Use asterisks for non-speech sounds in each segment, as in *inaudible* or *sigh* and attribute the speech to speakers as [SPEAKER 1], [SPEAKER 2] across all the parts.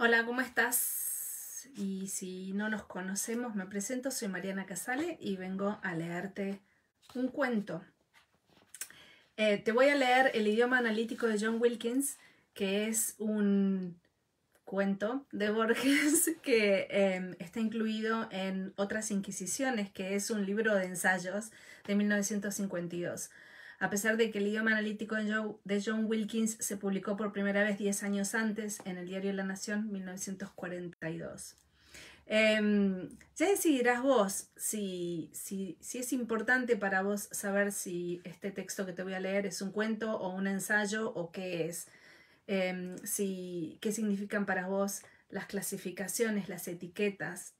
[SPEAKER 1] Hola, ¿cómo estás? Y si no nos conocemos, me presento, soy Mariana Casale y vengo a leerte un cuento. Eh, te voy a leer El idioma analítico de John Wilkins, que es un cuento de Borges *laughs* que em, está incluido en Otras Inquisiciones, que es un libro de ensayos de 1952. A pesar de que el idioma analítico de John Wilkins se publicó por primera vez 10 años antes en el diario La Nación, 1942. Em, ya decidirás vos si, es importante para vos saber si este texto que te voy a leer es un cuento o un ensayo o qué es, em, qué significan para vos las clasificaciones, las etiquetas,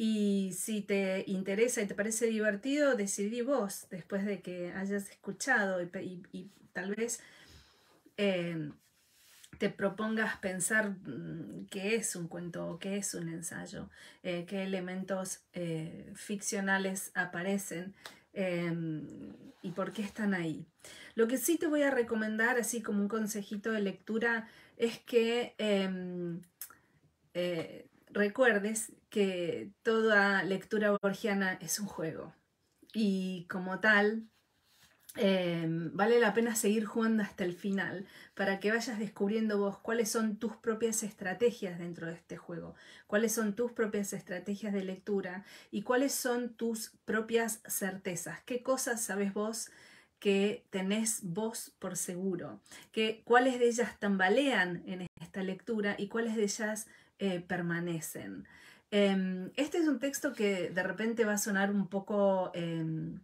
[SPEAKER 1] y si te interesa y te parece divertido, decidí vos, después de que hayas escuchado y, tal vez eh, te propongas pensar mm, qué es un cuento, o qué es un ensayo, eh, qué elementos eh, ficcionales aparecen y por qué están ahí. Lo que sí te voy a recomendar, así como un consejito de lectura, es que em, recuerdes que toda lectura borgiana es un juego y como tal em, vale la pena seguir jugando hasta el final para que vayas descubriendo vos cuáles son tus propias estrategias dentro de este juego, cuáles son tus propias estrategias de lectura y cuáles son tus propias certezas, qué cosas sabes vos que tenés vos por seguro, cuáles de ellas tambalean en esta lectura y cuáles de ellas eh, permanecen. Em, este es un texto que de repente va a sonar un poco em,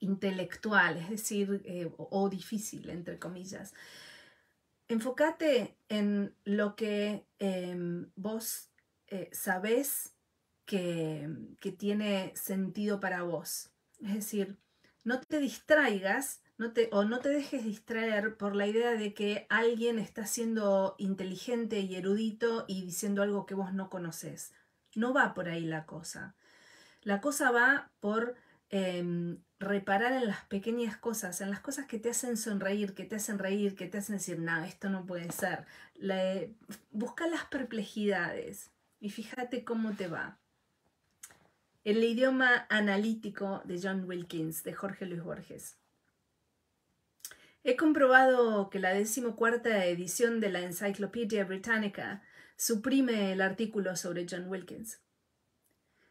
[SPEAKER 1] intelectual, es decir, eh, o, difícil, entre comillas. Enfócate en lo que em, vos eh, sabés que, que tiene sentido para vos. Es decir, no te distraigas o no te dejes distraer por la idea de que alguien está siendo inteligente y erudito y diciendo algo que vos no conoces. No va por ahí la cosa. La cosa va por em, reparar en las pequeñas cosas, en las cosas que te hacen sonreír, que te hacen reír, que te hacen decir, no, esto no puede ser. busca las perplejidades y fíjate cómo te va. El idioma analítico de John Wilkins, de Jorge Luis Borges. He comprobado que la decimocuarta edición de la Encyclopedia Britannica suprime el artículo sobre John Wilkins.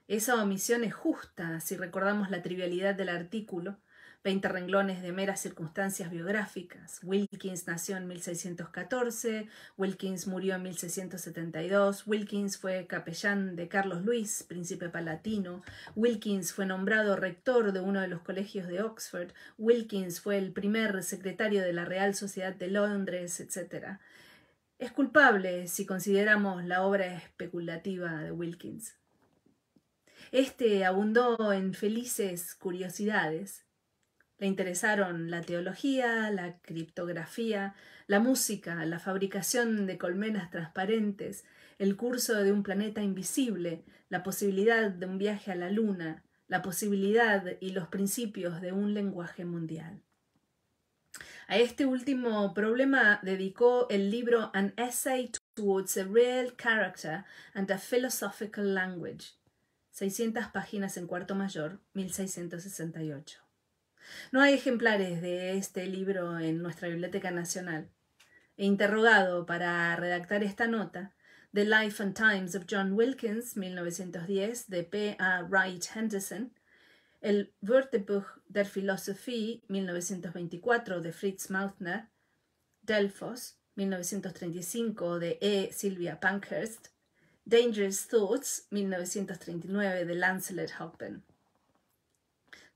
[SPEAKER 1] Esa omisión es justa si recordamos la trivialidad del artículo 20 renglones de meras circunstancias biográficas. Wilkins nació en 1614, Wilkins murió en 1672, Wilkins fue capellán de Carlos Luis, príncipe palatino, Wilkins fue nombrado rector de uno de los colegios de Oxford, Wilkins fue el primer secretario de la Real Sociedad de Londres, etc. Es culpable si consideramos la obra especulativa de Wilkins. Este abundó en felices curiosidades, le interesaron la teología, la criptografía, la música, la fabricación de colmenas transparentes, el curso de un planeta invisible, la posibilidad de un viaje a la luna, la posibilidad y los principios de un lenguaje mundial. A este último problema dedicó el libro An Essay Towards a Real Character and a Philosophical Language, 600 páginas en cuarto mayor, 1668. No hay ejemplares de este libro en nuestra Biblioteca Nacional. He interrogado para redactar esta nota The Life and Times of John Wilkins, 1910, de P. A. Wright Henderson, el Wörterbuch der Philosophie, 1924, de Fritz Mautner, Delfos, 1935, de E. Silvia Pankhurst, Dangerous Thoughts, 1939, de Lancelot Hoppen.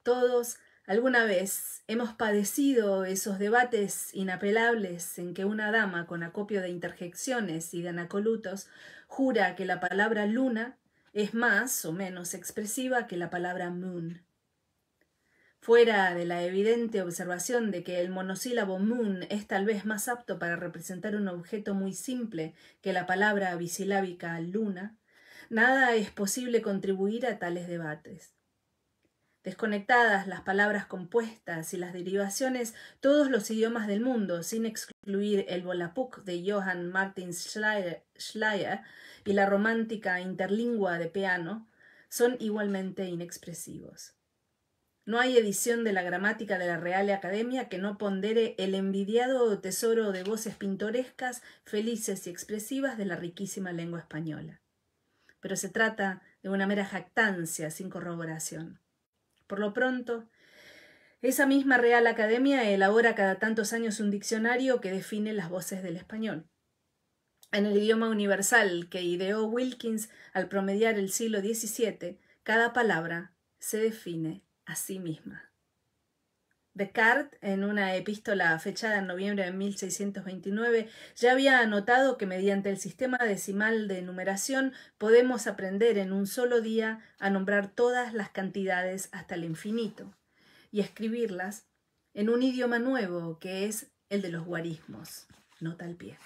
[SPEAKER 1] Todos ¿Alguna vez hemos padecido esos debates inapelables en que una dama con acopio de interjecciones y de anacolutos jura que la palabra luna es más o menos expresiva que la palabra moon? Fuera de la evidente observación de que el monosílabo moon es tal vez más apto para representar un objeto muy simple que la palabra bisilábica luna, nada es posible contribuir a tales debates desconectadas las palabras compuestas y las derivaciones, todos los idiomas del mundo, sin excluir el volapuk de Johann Martin Schleyer, y la romántica interlingua de Peano, son igualmente inexpresivos. No hay edición de la gramática de la Real Academia que no pondere el envidiado tesoro de voces pintorescas, felices y expresivas de la riquísima lengua española. Pero se trata de una mera jactancia sin corroboración. Por lo pronto, esa misma Real Academia elabora cada tantos años un diccionario que define las voces del español. En el idioma universal que ideó Wilkins al promediar el siglo XVII, cada palabra se define a sí misma. Descartes, en una epístola fechada en noviembre de 1629, ya había anotado que mediante el sistema decimal de numeración podemos aprender en un solo día a nombrar todas las cantidades hasta el infinito y escribirlas en un idioma nuevo que es el de los guarismos. Nota al pie.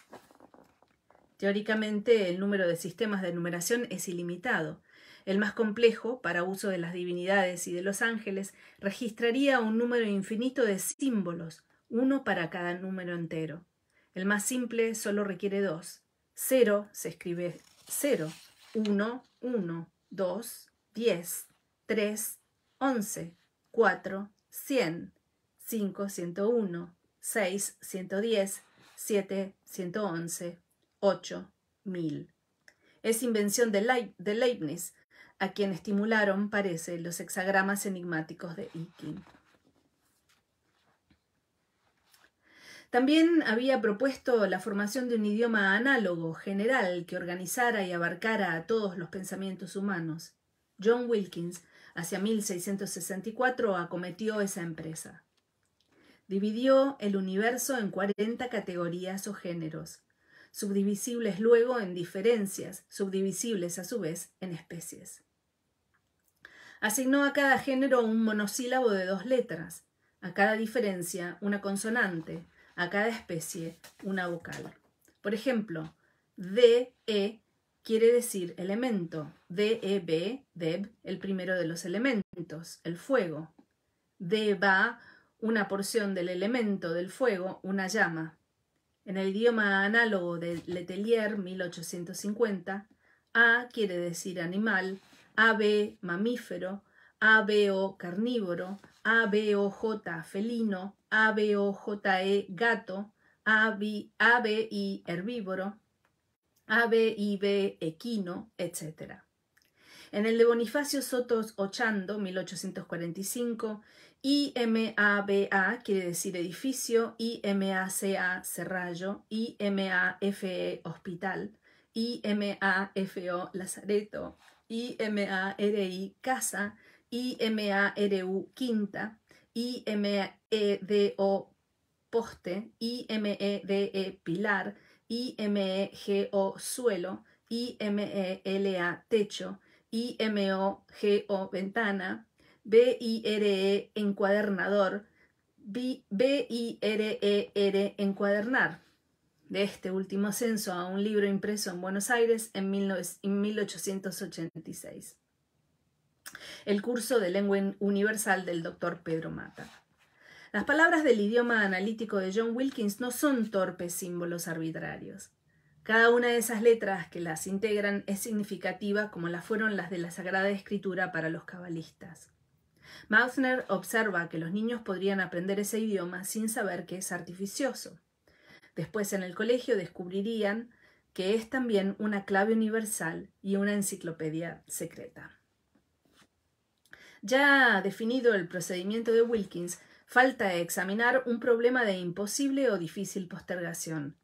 [SPEAKER 1] Teóricamente, el número de sistemas de numeración es ilimitado, el más complejo, para uso de las divinidades y de los ángeles, registraría un número infinito de símbolos, uno para cada número entero. El más simple solo requiere dos: 0 se escribe 0, 1, 1, 2, 10, 3, 11, 4, 100, 5, 101, 6, 110, 7, 111, 8, 1000. Es invención de Leibniz a quien estimularon, parece, los hexagramas enigmáticos de Ikin. También había propuesto la formación de un idioma análogo, general, que organizara y abarcara a todos los pensamientos humanos. John Wilkins, hacia 1664, acometió esa empresa. Dividió el universo en 40 categorías o géneros, subdivisibles luego en diferencias, subdivisibles a su vez en especies asignó a cada género un monosílabo de dos letras, a cada diferencia una consonante, a cada especie una vocal. Por ejemplo, DE e quiere decir elemento, DEB, e, DEB, el primero de los elementos, el fuego. DEBA, una porción del elemento del fuego, una llama. En el idioma análogo de Letelier 1850, A quiere decir animal, AB mamífero, ABO carnívoro, ABOJ felino, ABOJE e, gato, ABI herbívoro, ABIB equino, etc. En el de Bonifacio Sotos Ochando, 1845, IMABA quiere decir edificio, IMACA serrallo, IMAFE hospital, IMAFO lazareto, I-M-A-R-I casa, I-M-A-R-U quinta, I-M-E-D-O poste, I-M-E-D-E e pilar, I-M-E-G-O suelo, I-M-E-L-A techo, I-M-O-G-O ventana, B-I-R-E encuadernador, b i r r -E -R, encuadernar de este último censo a un libro impreso en Buenos Aires en 1886. El curso de lengua universal del doctor Pedro Mata. Las palabras del idioma analítico de John Wilkins no son torpes símbolos arbitrarios. Cada una de esas letras que las integran es significativa como las fueron las de la Sagrada Escritura para los cabalistas. Mausner observa que los niños podrían aprender ese idioma sin saber que es artificioso. Después en el colegio descubrirían que es también una clave universal y una enciclopedia secreta. Ya definido el procedimiento de Wilkins, falta examinar un problema de imposible o difícil postergación,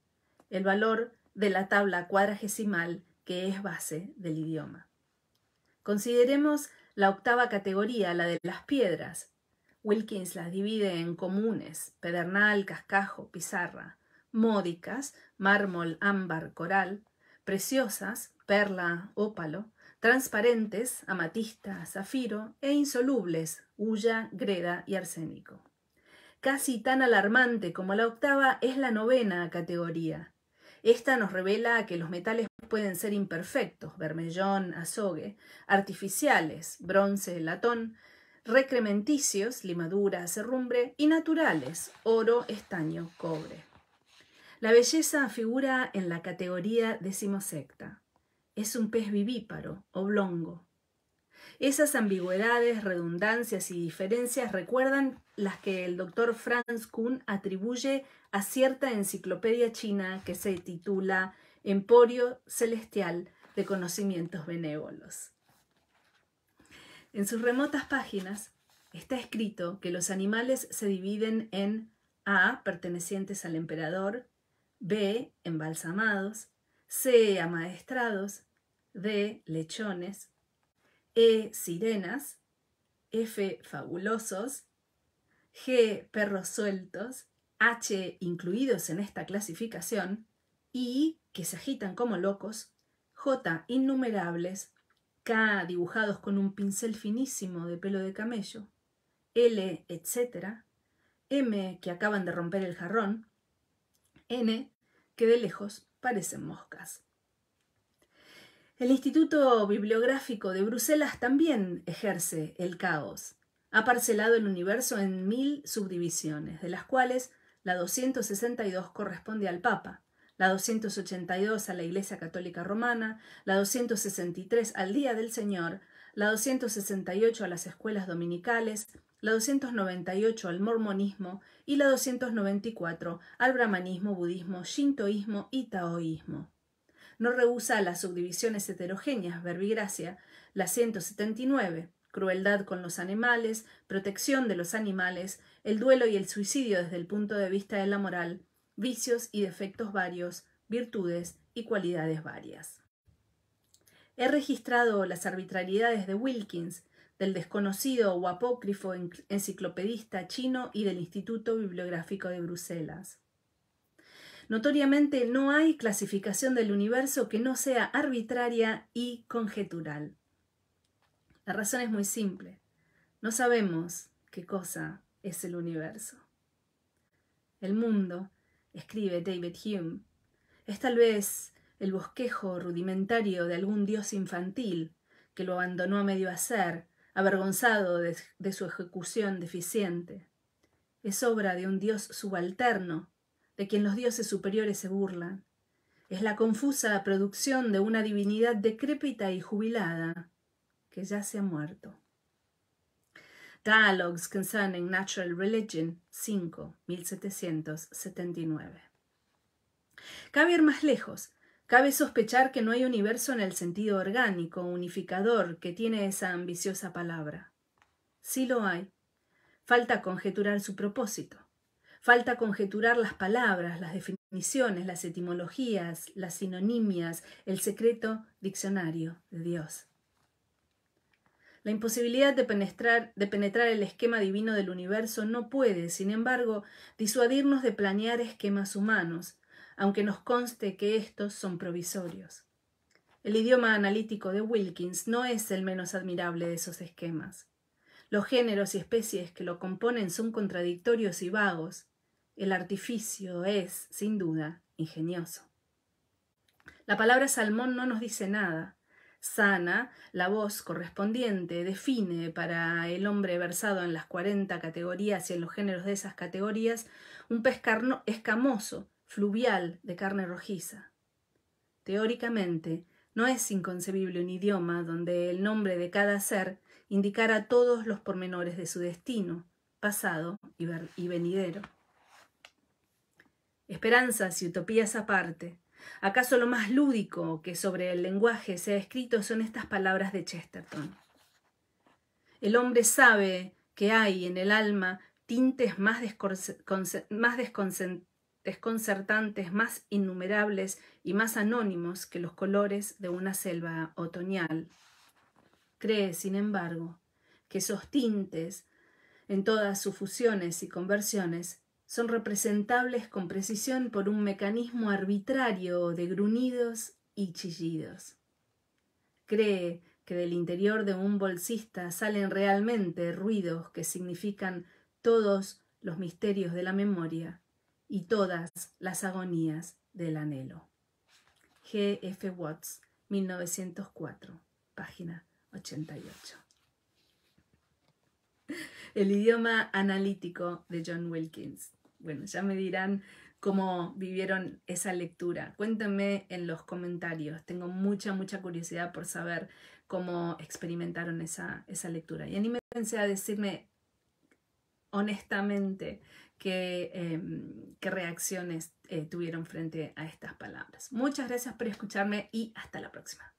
[SPEAKER 1] el valor de la tabla cuadragesimal que es base del idioma. Consideremos la octava categoría, la de las piedras. Wilkins las divide en comunes, pedernal, cascajo, pizarra módicas, mármol, ámbar, coral, preciosas, perla, ópalo, transparentes, amatista, zafiro e insolubles, hulla, greda y arsénico. Casi tan alarmante como la octava es la novena categoría. Esta nos revela que los metales pueden ser imperfectos, vermellón, azogue, artificiales, bronce, latón, recrementicios, limadura, serrumbre, y naturales, oro, estaño, cobre. La belleza figura en la categoría decimosecta. Es un pez vivíparo, oblongo. Esas ambigüedades, redundancias y diferencias recuerdan las que el doctor Franz Kuhn atribuye a cierta enciclopedia china que se titula Emporio Celestial de Conocimientos Benévolos. En sus remotas páginas está escrito que los animales se dividen en A, pertenecientes al emperador, B. Embalsamados. C. Amaestrados. D. Lechones. E. Sirenas. F. Fabulosos. G. Perros sueltos. H. Incluidos en esta clasificación. I. Que se agitan como locos. J. Innumerables. K. Dibujados con un pincel finísimo de pelo de camello. L. Etcétera. M. Que acaban de romper el jarrón. N que de lejos parecen moscas. El Instituto Bibliográfico de Bruselas también ejerce el caos. Ha parcelado el universo en mil subdivisiones, de las cuales la 262 corresponde al Papa, la 282 a la Iglesia Católica Romana, la 263 al Día del Señor, la 268 a las escuelas dominicales, la 298 al mormonismo y la 294 al brahmanismo, budismo, shintoísmo y taoísmo. No rehúsa las subdivisiones heterogéneas, verbigracia, la 179, crueldad con los animales, protección de los animales, el duelo y el suicidio desde el punto de vista de la moral, vicios y defectos varios, virtudes y cualidades varias. He registrado las arbitrariedades de Wilkins, del desconocido o apócrifo enciclopedista chino y del Instituto Bibliográfico de Bruselas. Notoriamente no hay clasificación del universo que no sea arbitraria y conjetural. La razón es muy simple. No sabemos qué cosa es el universo. El mundo, escribe David Hume, es tal vez el bosquejo rudimentario de algún dios infantil que lo abandonó a medio hacer avergonzado de, su ejecución deficiente. Es obra de un Dios subalterno, de quien los dioses superiores se burlan. Es la confusa producción de una divinidad decrépita y jubilada, que ya se ha muerto. Dialogues Concerning Natural Religion 5, 1779. Cabe ir más lejos. Cabe sospechar que no hay universo en el sentido orgánico, unificador, que tiene esa ambiciosa palabra. Sí lo hay. Falta conjeturar su propósito. Falta conjeturar las palabras, las definiciones, las etimologías, las sinonimias, el secreto diccionario de Dios. La imposibilidad de penetrar, de penetrar el esquema divino del universo no puede, sin embargo, disuadirnos de planear esquemas humanos, aunque nos conste que estos son provisorios. El idioma analítico de Wilkins no es el menos admirable de esos esquemas. Los géneros y especies que lo componen son contradictorios y vagos. El artificio es, sin duda, ingenioso. La palabra salmón no nos dice nada. Sana, la voz correspondiente, define para el hombre versado en las 40 categorías y en los géneros de esas categorías un pescarno escamoso, fluvial de carne rojiza. Teóricamente, no es inconcebible un idioma donde el nombre de cada ser indicara todos los pormenores de su destino, pasado y venidero. Esperanzas y utopías aparte, ¿acaso lo más lúdico que sobre el lenguaje se ha escrito son estas palabras de Chesterton? El hombre sabe que hay en el alma tintes más, más desconcentrados desconcertantes, más innumerables y más anónimos que los colores de una selva otoñal. Cree, sin embargo, que esos tintes, en todas sus fusiones y conversiones, son representables con precisión por un mecanismo arbitrario de gruñidos y chillidos. Cree que del interior de un bolsista salen realmente ruidos que significan todos los misterios de la memoria y todas las agonías del anhelo. G. F. Watts, 1904, página 88. El idioma analítico de John Wilkins. Bueno, ya me dirán cómo vivieron esa lectura. Cuéntenme en los comentarios. Tengo mucha, mucha curiosidad por saber cómo experimentaron esa, esa lectura. Y anímense a decirme honestamente Em, qué, reacciones eh, tuvieron frente a estas palabras. Muchas gracias por escucharme y hasta la próxima.